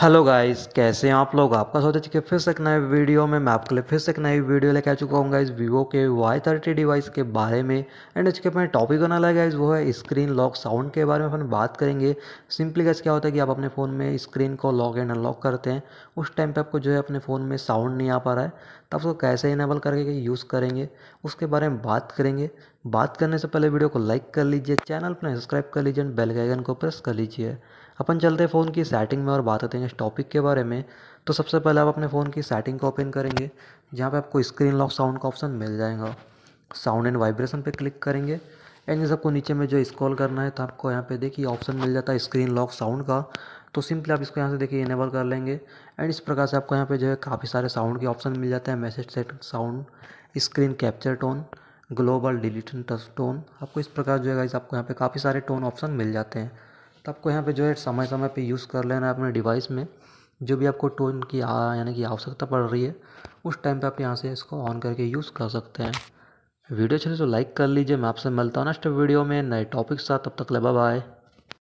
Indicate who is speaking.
Speaker 1: hello guys कैसे हैं आप लोग आपका स्वागत है कि फिर से एक नए वीडियो में मैं आपके लिए फिर से एक नई वीडियो लेके आ चुका हूँ गाइस वीवो के वाई थर्टी डिवाइस के बारे में एंड इसके अपने टॉपिक होना लगा गाइस वो है स्क्रीन लॉक साउंड के बारे में अपन बात करेंगे सिंपली गाइस क्या होता है कि आप अपने फ़ोन में स्क्रीन को लॉक एंड अनलॉक करते हैं उस टाइम पर आपको जो है अपने फ़ोन में साउंड नहीं आ पा रहा है तो आप उसको कैसे इनेबल करके यूज़ करेंगे उसके बारे में बात करेंगे बात करने से पहले वीडियो को लाइक कर लीजिए चैनल पर सब्सक्राइब कर लीजिए बेल के आइकन को प्रेस कर लीजिए अपन चलते हैं फ़ोन की सेटिंग में और बात करते हैं इस टॉपिक के बारे में तो सबसे पहले आप अपने फ़ोन की सेटिंग को ओपन करेंगे जहाँ पर आपको स्क्रीन लॉक साउंड का ऑप्शन मिल जाएगा साउंड एंड वाइब्रेशन पर क्लिक करेंगे एंड इस आपको नीचे में जो स्क्रॉल करना है तो आपको यहाँ पे देखिए ऑप्शन मिल जाता है स्क्रीन लॉक साउंड का तो सिंपली आप इसको यहाँ से देखिए इनेबल कर लेंगे एंड इस प्रकार से आपको यहाँ पे जो है काफ़ी सारे साउंड के ऑप्शन मिल जाते हैं message set sound screen capture tone global deleting touch tone आपको इस प्रकार जो है आपको यहाँ पे काफ़ी सारे टोन ऑप्शन मिल जाते हैं तो आपको यहाँ पे जो है समय समय पे यूज़ कर लेना है अपने डिवाइस में जो भी आपको टोन की यानी कि आवश्यकता पड़ रही है उस टाइम पे आप यहाँ से इसको ऑन करके यूज़ कर सकते हैं वीडियो अच्छी तो लाइक कर लीजिए मैं आपसे मिलता हूँ नेक्स्ट वीडियो में नए टॉपिक साथ तब तक ले बाय